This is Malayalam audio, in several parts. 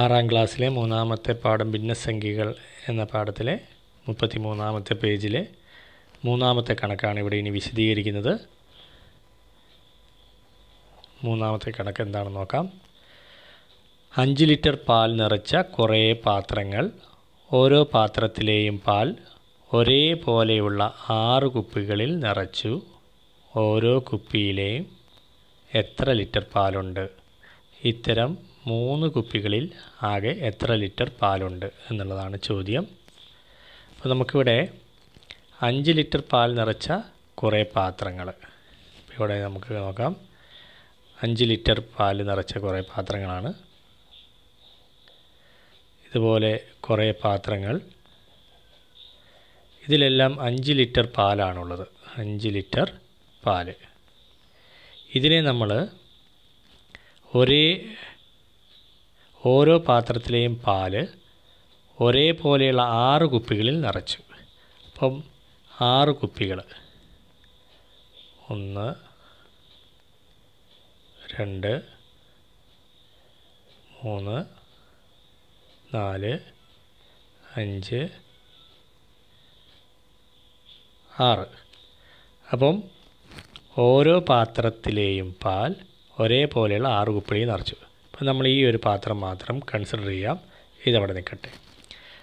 ആറാം ക്ലാസ്സിലെ മൂന്നാമത്തെ പാഠം ഭിന്നസംഖ്യകൾ എന്ന പാഠത്തിലെ മുപ്പത്തി മൂന്നാമത്തെ പേജിലെ മൂന്നാമത്തെ കണക്കാണ് ഇവിടെ ഇനി വിശദീകരിക്കുന്നത് മൂന്നാമത്തെ കണക്ക് എന്താണെന്ന് നോക്കാം അഞ്ച് ലിറ്റർ പാൽ നിറച്ച കുറേ പാത്രങ്ങൾ ഓരോ പാത്രത്തിലെയും പാൽ ഒരേപോലെയുള്ള ആറ് കുപ്പികളിൽ നിറച്ചു ഓരോ കുപ്പിയിലെയും എത്ര ലിറ്റർ പാലുണ്ട് ഇത്തരം മൂന്ന് കുപ്പികളിൽ ആകെ എത്ര ലിറ്റർ പാലുണ്ട് എന്നുള്ളതാണ് ചോദ്യം അപ്പോൾ നമുക്കിവിടെ അഞ്ച് ലിറ്റർ പാൽ നിറച്ച കുറേ പാത്രങ്ങൾ ഇവിടെ നമുക്ക് നോക്കാം അഞ്ച് ലിറ്റർ പാൽ നിറച്ച കുറേ പാത്രങ്ങളാണ് ഇതുപോലെ കുറേ പാത്രങ്ങൾ ഇതിലെല്ലാം അഞ്ച് ലിറ്റർ പാലാണുള്ളത് അഞ്ച് ലിറ്റർ പാൽ ഇതിനെ നമ്മൾ ഒരേ ഓരോ പാത്രത്തിലെയും പാല് ഒരേപോലെയുള്ള ആറ് കുപ്പികളിൽ നിറച്ചു അപ്പം ആറ് കുപ്പികൾ ഒന്ന് രണ്ട് മൂന്ന് നാല് അഞ്ച് ആറ് അപ്പം ഓരോ പാത്രത്തിലെയും പാൽ ഒരേപോലെയുള്ള ആറ് കുപ്പിളിയിൽ നിറച്ചു നമ്മൾ ഈ ഒരു പാത്രം മാത്രം കൺസിഡർ ചെയ്യാം ഇതവിടെ നിൽക്കട്ടെ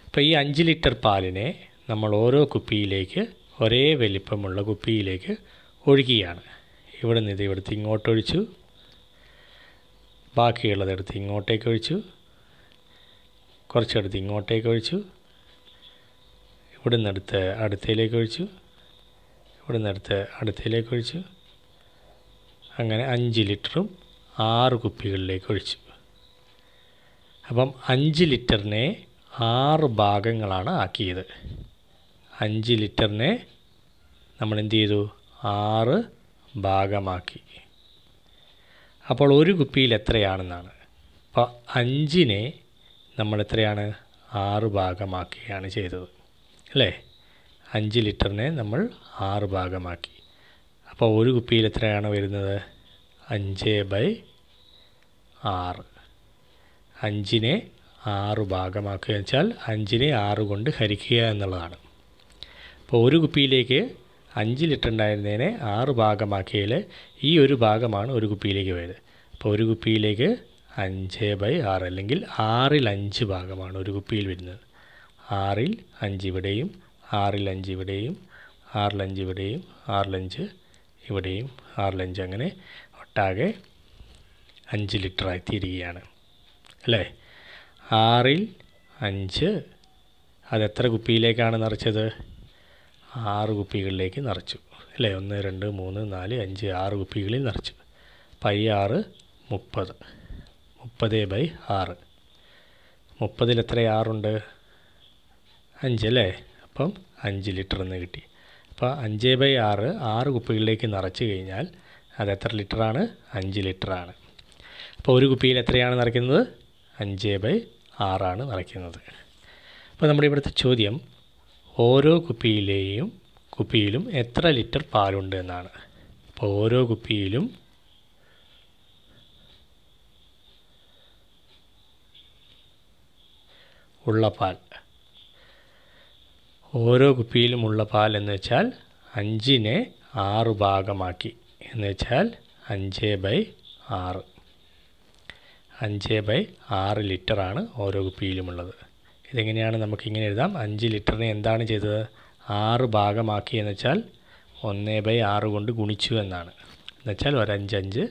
അപ്പോൾ ഈ അഞ്ച് ലിറ്റർ പാലിനെ നമ്മൾ ഓരോ കുപ്പിയിലേക്ക് ഒരേ വലിപ്പമുള്ള കുപ്പിയിലേക്ക് ഒഴിക്കുകയാണ് ഇവിടെ നിന്ന് ഇത് ഇവിടുത്തെ ഇങ്ങോട്ടൊഴിച്ചു ബാക്കിയുള്ളത് എടുത്ത് ഇങ്ങോട്ടേക്ക് ഒഴിച്ചു കുറച്ചെടുത്ത് ഇങ്ങോട്ടേക്ക് ഒഴിച്ചു ഇവിടെ എടുത്ത് അടുത്തയിലേക്ക് ഒഴിച്ചു ഇവിടെ എടുത്ത് അടുത്തയിലേക്ക് ഒഴിച്ചു അങ്ങനെ അഞ്ച് ലിറ്ററും ആറ് കുപ്പികളിലേക്ക് ഒഴിച്ചു അപ്പം അഞ്ച് ലിറ്ററിനെ ആറ് ഭാഗങ്ങളാണ് ആക്കിയത് അഞ്ച് ലിറ്ററിനെ നമ്മൾ എന്ത് ചെയ്തു ആറ് ഭാഗമാക്കി അപ്പോൾ ഒരു കുപ്പിയിൽ എത്രയാണെന്നാണ് അപ്പോൾ അഞ്ചിനെ നമ്മൾ എത്രയാണ് ആറ് ഭാഗമാക്കുകയാണ് ചെയ്തത് അല്ലേ അഞ്ച് ലിറ്ററിനെ നമ്മൾ ആറ് ഭാഗമാക്കി അപ്പോൾ ഒരു കുപ്പിയിൽ എത്രയാണ് വരുന്നത് അഞ്ച് ബൈ ആറ് അഞ്ചിനെ ആറ് ഭാഗമാക്കുക വെച്ചാൽ അഞ്ചിനെ ആറ് കൊണ്ട് ഹരിക്കുക എന്നുള്ളതാണ് അപ്പോൾ ഒരു കുപ്പിയിലേക്ക് അഞ്ച് ലിറ്റർ ഉണ്ടായിരുന്നതിനെ ആറ് ഭാഗമാക്കിയതിൽ ഈ ഒരു ഭാഗമാണ് ഒരു കുപ്പിയിലേക്ക് പോയത് അപ്പോൾ ഒരു കുപ്പിയിലേക്ക് അഞ്ച് ബൈ ആറ് അല്ലെങ്കിൽ ആറിൽ അഞ്ച് ഭാഗമാണ് ഒരു കുപ്പിയിൽ വരുന്നത് ആറിൽ അഞ്ച് ഇവിടെയും ആറിൽ അഞ്ച് ഇവിടെയും ആറിൽ അഞ്ച് ഇവിടെയും ആറിൽ അഞ്ച് ഇവിടെയും ആറിൽ അഞ്ച് അങ്ങനെ ഒട്ടാകെ അഞ്ച് ലിറ്ററായി തീരുകയാണ് അല്ലേ ആറിൽ അഞ്ച് അതെത്ര കുപ്പിയിലേക്കാണ് നിറച്ചത് ആറ് കുപ്പികളിലേക്ക് നിറച്ചു അല്ലേ ഒന്ന് രണ്ട് മൂന്ന് നാല് അഞ്ച് ആറ് കുപ്പികളിൽ നിറച്ചു പൈ ആറ് മുപ്പത് മുപ്പത് ബൈ ആറ് മുപ്പതിൽ എത്ര ആറുണ്ട് അഞ്ച് അല്ലേ അപ്പം അഞ്ച് ലിറ്റർ എന്ന് കിട്ടി അപ്പോൾ അഞ്ച് ബൈ ആറ് ആറ് കുപ്പികളിലേക്ക് നിറച്ചു കഴിഞ്ഞാൽ അത് എത്ര ലിറ്ററാണ് അഞ്ച് ലിറ്ററാണ് അപ്പോൾ ഒരു കുപ്പിയിൽ എത്രയാണ് നിറയ്ക്കുന്നത് അഞ്ച് ബൈ ആറാണ് നിറയ്ക്കുന്നത് അപ്പോൾ നമ്മുടെ ഇവിടുത്തെ ചോദ്യം ഓരോ കുപ്പിയിലെയും കുപ്പിയിലും എത്ര ലിറ്റർ പാലുണ്ട് എന്നാണ് അപ്പോൾ ഓരോ കുപ്പിയിലും ഉള്ള പാൽ ഓരോ കുപ്പിയിലും ഉള്ള പാൽ എന്ന് വെച്ചാൽ അഞ്ചിനെ ആറ് ഭാഗമാക്കി എന്ന് വെച്ചാൽ അഞ്ച് ബൈ ആറ് അഞ്ച് ബൈ ആറ് ലിറ്ററാണ് ഓരോ കുപ്പിയിലുമുള്ളത് ഇതെങ്ങനെയാണ് നമുക്കിങ്ങനെ എഴുതാം അഞ്ച് ലിറ്ററിനെ എന്താണ് ചെയ്തത് ആറ് ഭാഗമാക്കി എന്ന് വെച്ചാൽ ഒന്ന് ബൈ ആറ് കൊണ്ട് ഗുണിച്ചു എന്നാണ് എന്നുവെച്ചാൽ ഒരഞ്ചഞ്ച്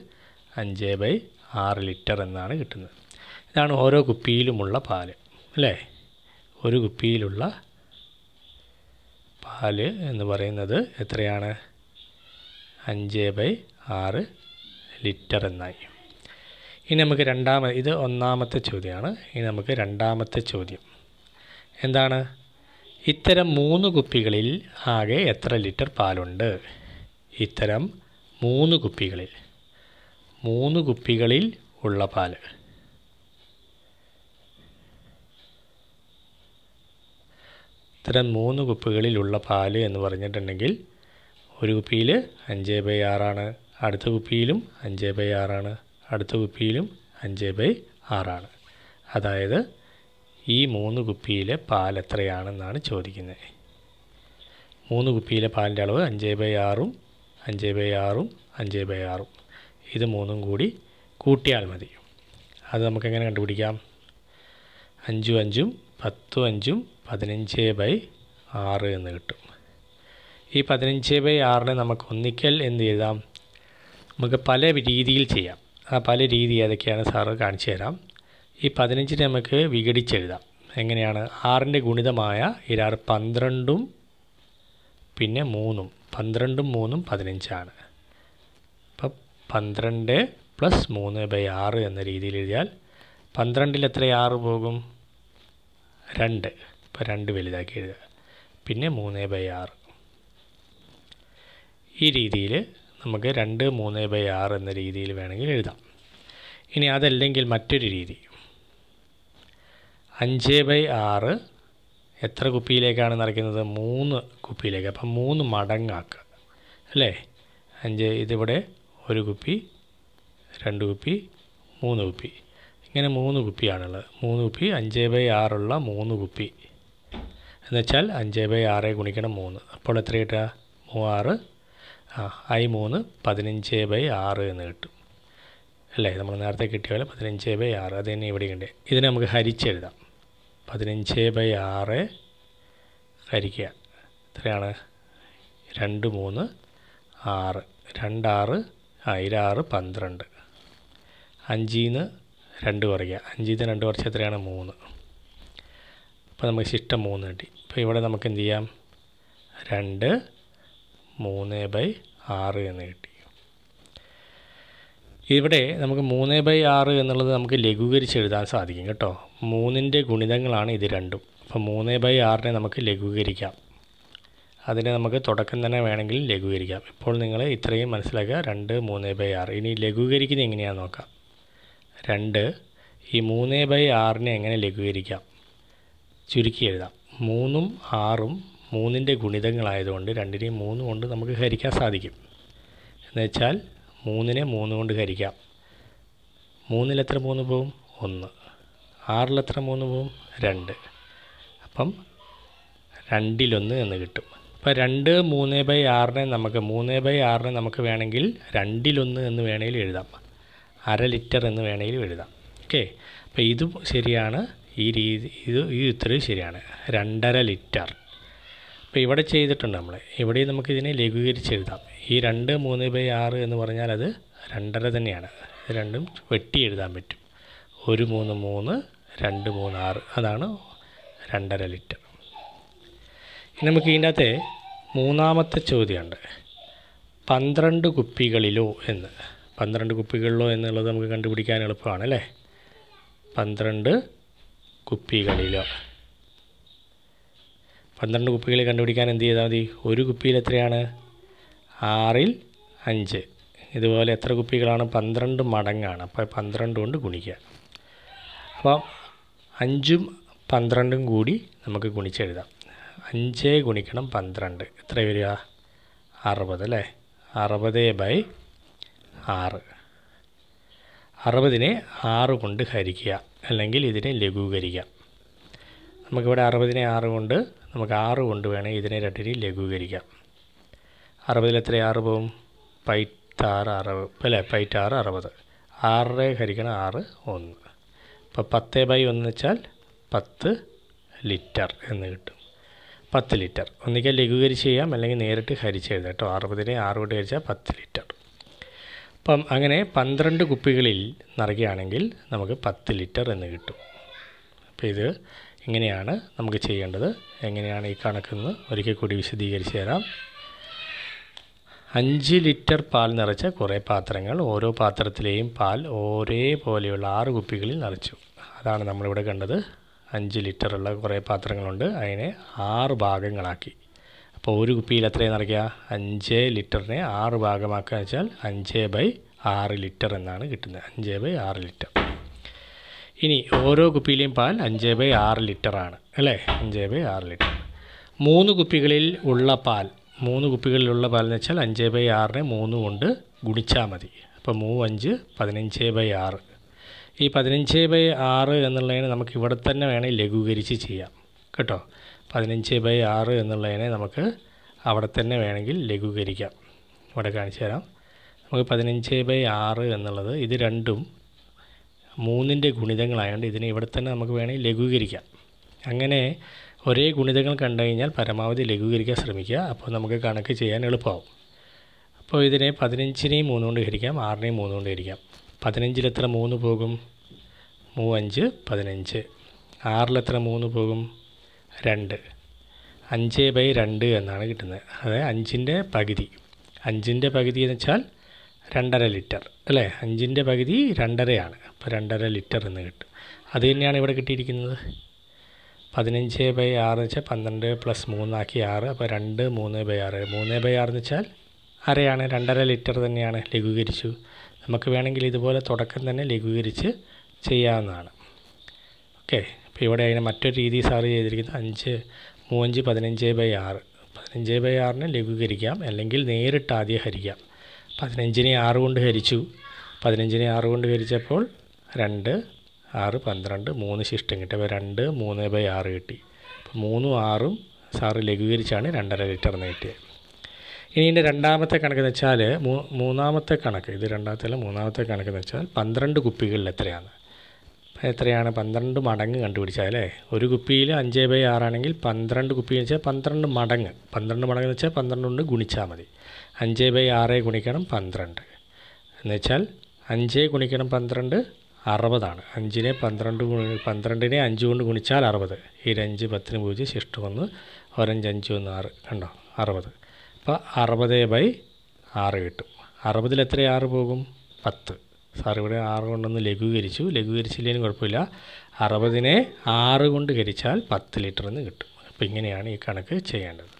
അഞ്ച് ബൈ ആറ് ലിറ്റർ എന്നാണ് കിട്ടുന്നത് ഇതാണ് ഓരോ കുപ്പിയിലുമുള്ള പാല് അല്ലേ ഒരു കുപ്പിയിലുള്ള പാല് എന്ന് പറയുന്നത് എത്രയാണ് അഞ്ച് ബൈ ആറ് ലിറ്റർ എന്നായി ഇനി നമുക്ക് രണ്ടാമത് ഇത് ഒന്നാമത്തെ ചോദ്യമാണ് ഇനി നമുക്ക് രണ്ടാമത്തെ ചോദ്യം എന്താണ് ഇത്തരം മൂന്ന് കുപ്പികളിൽ ആകെ എത്ര ലിറ്റർ പാലുണ്ട് ഇത്തരം മൂന്ന് കുപ്പികളിൽ മൂന്ന് കുപ്പികളിൽ ഉള്ള പാൽ ഇത്തരം മൂന്ന് കുപ്പികളിലുള്ള പാൽ എന്ന് പറഞ്ഞിട്ടുണ്ടെങ്കിൽ ഒരു കുപ്പിയിൽ അഞ്ച് ബൈ ആറാണ് അടുത്ത കുപ്പിയിലും അഞ്ച് ബൈ ആറാണ് അടുത്ത കുപ്പിയിലും അഞ്ച് ബൈ ആറാണ് അതായത് ഈ മൂന്ന് കുപ്പിയിലെ പാൽ എത്രയാണെന്നാണ് ചോദിക്കുന്നത് മൂന്ന് കുപ്പിയിലെ പാലിൻ്റെ അളവ് അഞ്ച് ബൈ ആറും അഞ്ച് ബൈ ആറും അഞ്ച് ബൈ ആറും ഇത് മൂന്നും കൂടി കൂട്ടിയാൽ മതി അത് നമുക്കെങ്ങനെ കണ്ടുപിടിക്കാം അഞ്ചും അഞ്ചും പത്തും അഞ്ചും പതിനഞ്ച് ബൈ ആറ് എന്ന് കിട്ടും ഈ പതിനഞ്ച് ബൈ ആറിനെ നമുക്ക് ഒന്നിക്കൽ എന്ത് ചെയ്താം നമുക്ക് പല രീതിയിൽ ചെയ്യാം പല രീതി ഏതൊക്കെയാണ് സാറ് കാണിച്ചു തരാം ഈ പതിനഞ്ചിനെ നമുക്ക് വിഘടിച്ചെഴുതാം എങ്ങനെയാണ് ആറിൻ്റെ ഗുണിതമായ ഇരാറ് പന്ത്രണ്ടും പിന്നെ മൂന്നും പന്ത്രണ്ടും മൂന്നും പതിനഞ്ചാണ് അപ്പം പന്ത്രണ്ട് പ്ലസ് മൂന്ന് ബൈ ആറ് എന്ന രീതിയിൽ എഴുതിയാൽ പന്ത്രണ്ടിൽ എത്ര ആറ് പോകും രണ്ട് ഇപ്പോൾ രണ്ട് വലുതാക്കി എഴുതുക പിന്നെ മൂന്ന് ബൈ ആറ് ഈ രീതിയിൽ നമുക്ക് രണ്ട് മൂന്ന് ബൈ ആറ് എന്ന രീതിയിൽ വേണമെങ്കിൽ എഴുതാം ഇനി അതല്ലെങ്കിൽ മറ്റൊരു രീതി അഞ്ച് ബൈ ആറ് എത്ര കുപ്പിയിലേക്കാണ് നിറയ്ക്കുന്നത് മൂന്ന് കുപ്പിയിലേക്ക് അപ്പം മൂന്ന് മടങ്ങാക്കുക അല്ലേ അഞ്ച് ഇതിവിടെ ഒരു കുപ്പി രണ്ട് കുപ്പി മൂന്ന് കുപ്പി ഇങ്ങനെ മൂന്ന് കുപ്പിയാണുള്ളത് മൂന്ന് കുപ്പി അഞ്ച് ബൈ ആറുള്ള മൂന്ന് കുപ്പി എന്നുവെച്ചാൽ അഞ്ച് ബൈ ആറേ ഗുണിക്കണം മൂന്ന് അപ്പോൾ എത്ര കിട്ടുക മൂവാറ് ആ ഐ മൂന്ന് പതിനഞ്ച് ബൈ ആറ് എന്ന് കിട്ടും അല്ലേ നമ്മൾ നേരത്തെ കിട്ടിയ പോലെ പതിനഞ്ച് ബൈ ആറ് അത് തന്നെ ഇവിടെ ഉണ്ട് ഇതിനെ നമുക്ക് ഹരിച്ചെഴുതാം പതിനഞ്ച് ബൈ ആറ് ഹരിക്കുക എത്രയാണ് രണ്ട് മൂന്ന് ആറ് രണ്ടാറ് ആയിരാറ് പന്ത്രണ്ട് അഞ്ചിൽ നിന്ന് രണ്ട് കുറയ്ക്കുക അഞ്ചിൽ നിന്ന് രണ്ട് കുറച്ച് എത്രയാണ് മൂന്ന് അപ്പോൾ നമുക്ക് ശിഷ്ടം മൂന്ന് കിട്ടി ഇപ്പോൾ ഇവിടെ നമുക്ക് എന്ത് ചെയ്യാം രണ്ട് മൂന്ന് ബൈ ആറ് എന്ന് കിട്ടി ഇവിടെ നമുക്ക് മൂന്ന് ബൈ ആറ് എന്നുള്ളത് നമുക്ക് ലഘൂകരിച്ച് എഴുതാൻ സാധിക്കും കേട്ടോ മൂന്നിൻ്റെ ഗുണിതങ്ങളാണ് ഇത് രണ്ടും അപ്പോൾ മൂന്ന് ബൈ ആറിനെ നമുക്ക് ലഘൂകരിക്കാം അതിനെ നമുക്ക് തുടക്കം തന്നെ വേണമെങ്കിൽ ലഘൂകരിക്കാം ഇപ്പോൾ നിങ്ങൾ ഇത്രയും മനസ്സിലാക്കുക രണ്ട് മൂന്ന് ബൈ ആറ് ഇനി ലഘൂകരിക്കുന്നത് എങ്ങനെയാണെന്ന് നോക്കാം രണ്ട് ഈ മൂന്ന് ബൈ ആറിനെ എങ്ങനെ ലഘൂകരിക്കാം ചുരുക്കി എഴുതാം മൂന്നും ആറും മൂന്നിൻ്റെ ഗുണിതങ്ങളായതുകൊണ്ട് രണ്ടിനെയും മൂന്ന് കൊണ്ട് നമുക്ക് ഹരിക്കാൻ സാധിക്കും എന്നുവെച്ചാൽ വെച്ചാൽ മൂന്നിനെ മൂന്ന് കൊണ്ട് ഹരിക്കാം മൂന്നിലെത്ര എത്ര മൂന്ന് പോവും ഒന്ന് ആറിലെത്ര എത്ര മൂന്ന് പോവും രണ്ട് അപ്പം രണ്ടിലൊന്ന് എന്ന് കിട്ടും അപ്പോൾ രണ്ട് മൂന്ന് ബൈ ആറിനെ നമുക്ക് മൂന്ന് ബൈ ആറിനെ നമുക്ക് വേണമെങ്കിൽ രണ്ടിലൊന്ന് എന്ന് വേണമെങ്കിൽ എഴുതാം അര ലിറ്റർ എന്ന് വേണമെങ്കിൽ എഴുതാം ഓക്കെ അപ്പോൾ ഇതും ശരിയാണ് ഈ രീതി ഇത് ഈ ഇത്രയും ശരിയാണ് രണ്ടര ലിറ്റർ അപ്പോൾ ഇവിടെ ചെയ്തിട്ടുണ്ട് നമ്മൾ ഇവിടെ നമുക്ക് ഇതിനെ ലഘൂകരിച്ചെഴുതാം ഈ രണ്ട് മൂന്ന് ബൈ ആറ് എന്ന് പറഞ്ഞാൽ അത് രണ്ടര തന്നെയാണ് ഇത് രണ്ടും വെട്ടി എഴുതാൻ പറ്റും ഒരു മൂന്ന് മൂന്ന് രണ്ട് മൂന്ന് ആറ് അതാണ് രണ്ടര ലിറ്റർ ഇനി നമുക്ക് ഇതിൻ്റെ അകത്തെ മൂന്നാമത്തെ ചോദ്യമുണ്ട് പന്ത്രണ്ട് കുപ്പികളിലോ എന്ന് പന്ത്രണ്ട് കുപ്പികളിലോ എന്നുള്ളത് നമുക്ക് കണ്ടുപിടിക്കാൻ എളുപ്പമാണ് അല്ലേ പന്ത്രണ്ട് കുപ്പികളിലോ പന്ത്രണ്ട് കുപ്പികൾ കണ്ടുപിടിക്കാൻ എന്ത് ചെയ്താൽ മതി ഒരു കുപ്പിയിൽ എത്രയാണ് ആറിൽ അഞ്ച് ഇതുപോലെ എത്ര കുപ്പികളാണ് പന്ത്രണ്ട് മടങ്ങാണ് അപ്പോൾ പന്ത്രണ്ട് കൊണ്ട് ഗുണിക്കുക അപ്പോൾ അഞ്ചും പന്ത്രണ്ടും കൂടി നമുക്ക് ഗുണിച്ചെഴുതാം അഞ്ച് ഗുണിക്കണം പന്ത്രണ്ട് എത്ര വരിക അറുപത് അല്ലേ അറുപത് ബൈ ആറ് അറുപതിനെ ആറ് കൊണ്ട് ഹരിക്കുക അല്ലെങ്കിൽ ഇതിനെ ലഘൂകരിക്കാം നമുക്കിവിടെ അറുപതിനെ ആറ് കൊണ്ട് നമുക്ക് ആറ് കൊണ്ട് വേണേൽ ഇതിനെ രണ്ടിനെയും ലഘൂകരിക്കാം അറുപതിൽ എത്ര ആറ് പോവും പൈറ്റാറ് അറുപത് അല്ലേ പൈറ്റാറ് അറുപത് ആറ് ഹരിക്കണം ആറ് ഒന്ന് ഇപ്പം പത്ത് ബൈ ഒന്ന് വെച്ചാൽ പത്ത് ലിറ്റർ എന്ന് കിട്ടും പത്ത് ലിറ്റർ ഒന്നിക്കാൽ ലഘൂകരിച്ച് ചെയ്യാം അല്ലെങ്കിൽ നേരിട്ട് എഴുതാം കേട്ടോ അറുപതിനെ ആറ് കൊണ്ട് ഹരിച്ചാൽ പത്ത് ലിറ്റർ അപ്പം അങ്ങനെ പന്ത്രണ്ട് കുപ്പികളിൽ നിറയ്ക്കുകയാണെങ്കിൽ നമുക്ക് പത്ത് ലിറ്റർ എന്ന് കിട്ടും അപ്പോൾ ഇത് എങ്ങനെയാണ് നമുക്ക് ചെയ്യേണ്ടത് എങ്ങനെയാണ് ഈ കണക്കെന്ന് ഒരിക്കൽ കൂടി വിശദീകരിച്ച് തരാം അഞ്ച് ലിറ്റർ പാൽ നിറച്ച കുറേ പാത്രങ്ങൾ ഓരോ പാത്രത്തിലെയും പാൽ ഒരേപോലെയുള്ള ആറ് കുപ്പികളിൽ നിറച്ചു അതാണ് നമ്മളിവിടെ കണ്ടത് അഞ്ച് ലിറ്ററുള്ള കുറേ പാത്രങ്ങളുണ്ട് അതിനെ ആറ് ഭാഗങ്ങളാക്കി അപ്പോൾ ഒരു കുപ്പിയിൽ എത്രയാണ് നിറയ്ക്കുക അഞ്ച് ലിറ്ററിനെ ആറ് ഭാഗമാക്കുക വെച്ചാൽ അഞ്ച് ബൈ ആറ് ലിറ്റർ എന്നാണ് കിട്ടുന്നത് അഞ്ച് ബൈ ആറ് ലിറ്റർ ഇനി ഓരോ കുപ്പിയിലെയും പാൽ അഞ്ച് ബൈ ആറ് ആണ് അല്ലേ അഞ്ച് ബൈ ആറ് ലിറ്റർ മൂന്ന് കുപ്പികളിൽ ഉള്ള പാൽ മൂന്ന് കുപ്പികളിലുള്ള പാൽ എന്ന് വെച്ചാൽ അഞ്ച് ബൈ ആറിനെ മൂന്ന് കൊണ്ട് ഗുണിച്ചാൽ മതി അപ്പോൾ മൂന്ന് അഞ്ച് പതിനഞ്ച് ബൈ ആറ് ഈ പതിനഞ്ച് ബൈ ആറ് എന്നുള്ളതിനെ നമുക്ക് ഇവിടെ തന്നെ വേണേൽ ലഘൂകരിച്ച് ചെയ്യാം കേട്ടോ പതിനഞ്ച് ബൈ ആറ് എന്നുള്ളതിനെ നമുക്ക് അവിടെ തന്നെ വേണമെങ്കിൽ ലഘൂകരിക്കാം ഇവിടെ കാണിച്ചു തരാം നമുക്ക് പതിനഞ്ച് ബൈ ആറ് എന്നുള്ളത് ഇത് രണ്ടും മൂന്നിൻ്റെ ഗുണിതങ്ങളായതുകൊണ്ട് ഇതിനെ ഇവിടെ തന്നെ നമുക്ക് വേണമെങ്കിൽ ലഘൂകരിക്കാം അങ്ങനെ ഒരേ ഗുണിതങ്ങൾ കണ്ടു കഴിഞ്ഞാൽ പരമാവധി ലഘൂകരിക്കാൻ ശ്രമിക്കുക അപ്പോൾ നമുക്ക് കണക്ക് ചെയ്യാൻ എളുപ്പമാവും അപ്പോൾ ഇതിനെ പതിനഞ്ചിനെയും മൂന്ന് കൊണ്ട് ഹരിക്കാം ആറിനെയും മൂന്ന് കൊണ്ട് ഹരിക്കാം പതിനഞ്ചിൽ എത്ര മൂന്ന് പോകും അഞ്ച് പതിനഞ്ച് ആറിലെത്ര എത്ര മൂന്ന് പോകും രണ്ട് അഞ്ച് ബൈ രണ്ട് എന്നാണ് കിട്ടുന്നത് അതായത് അഞ്ചിൻ്റെ പകുതി അഞ്ചിൻ്റെ പകുതി എന്ന് വെച്ചാൽ രണ്ടര ലിറ്റർ അല്ലേ അഞ്ചിൻ്റെ പകുതി രണ്ടരയാണ് അപ്പോൾ രണ്ടര ലിറ്റർ എന്ന് കിട്ടും അത് തന്നെയാണ് ഇവിടെ കിട്ടിയിരിക്കുന്നത് പതിനഞ്ച് ബൈ ആറ് വെച്ചാൽ പന്ത്രണ്ട് പ്ലസ് മൂന്നാക്കി ആറ് അപ്പോൾ രണ്ട് മൂന്ന് ബൈ ആറ് മൂന്ന് ബൈ ആറ് എന്ന് വെച്ചാൽ അരയാണ് രണ്ടര ലിറ്റർ തന്നെയാണ് ലഘൂകരിച്ചു നമുക്ക് വേണമെങ്കിൽ ഇതുപോലെ തുടക്കം തന്നെ ലഘൂകരിച്ച് ചെയ്യാവുന്നതാണ് ഓക്കെ അപ്പോൾ ഇവിടെ അതിന് മറ്റൊരു രീതി സാറ് ചെയ്തിരിക്കുന്നത് അഞ്ച് മൂവഞ്ച് പതിനഞ്ച് ബൈ ആറ് പതിനഞ്ച് ബൈ ആറിന് ലഘൂകരിക്കാം അല്ലെങ്കിൽ നേരിട്ട് ആദ്യം ഹരിക്കാം പതിനഞ്ചിനെ ആറ് കൊണ്ട് ഹരിച്ചു പതിനഞ്ചിനെ ആറ് കൊണ്ട് ഹരിച്ചപ്പോൾ രണ്ട് ആറ് പന്ത്രണ്ട് മൂന്ന് ശിഷ്ടം കിട്ടി അപ്പോൾ രണ്ട് മൂന്ന് ബൈ ആറ് കിട്ടി അപ്പോൾ മൂന്നും ആറും സാറ് ലഘൂകരിച്ചാണ് രണ്ടര ലിറ്റർ എന്ന് കിട്ടിയത് ഇനി ഇതിൻ്റെ രണ്ടാമത്തെ കണക്ക് എന്ന് വെച്ചാൽ മൂന്നാമത്തെ കണക്ക് ഇത് രണ്ടാമത്തെ അല്ല മൂന്നാമത്തെ കണക്ക് എന്ന് വെച്ചാൽ പന്ത്രണ്ട് കുപ്പികളിൽ എത്രയാണ് എത്രയാണ് പന്ത്രണ്ട് മടങ്ങ് കണ്ടുപിടിച്ചാൽ അല്ലേ ഒരു കുപ്പിയിൽ അഞ്ച് ബൈ ആറാണെങ്കിൽ പന്ത്രണ്ട് കുപ്പി എന്ന് വെച്ചാൽ പന്ത്രണ്ട് മടങ്ങ് പന്ത്രണ്ട് മടങ്ങ് എന്ന് വെച്ചാൽ പന്ത്രണ്ട് കൊണ്ട് ഗുണിച്ചാൽ മതി അഞ്ച് ബൈ ആറ് ഗുണിക്കണം പന്ത്രണ്ട് എന്നുവെച്ചാൽ അഞ്ച് ഗുണിക്കണം പന്ത്രണ്ട് അറുപതാണ് അഞ്ചിനെ പന്ത്രണ്ട് പന്ത്രണ്ടിനെ അഞ്ച് കൊണ്ട് ഗുണിച്ചാൽ അറുപത് ഈ രഞ്ച് പത്തിന് പൂജ്യം ശിഷ്ട ഒന്ന് ഒരഞ്ച് അഞ്ച് ഒന്ന് ആറ് കണ്ടോ അറുപത് അപ്പോൾ അറുപത് ബൈ ആറ് കിട്ടും അറുപതിൽ എത്ര ആറ് പോകും പത്ത് സാർ ഇവിടെ ആറ് കൊണ്ടൊന്ന് ലഘൂകരിച്ചു ലഘൂകരിച്ചില്ലെങ്കിലും കുഴപ്പമില്ല അറുപതിനെ ആറ് കൊണ്ട് കരിച്ചാൽ പത്ത് ലിറ്റർ എന്ന് കിട്ടും അപ്പോൾ ഇങ്ങനെയാണ് ഈ കണക്ക് ചെയ്യേണ്ടത്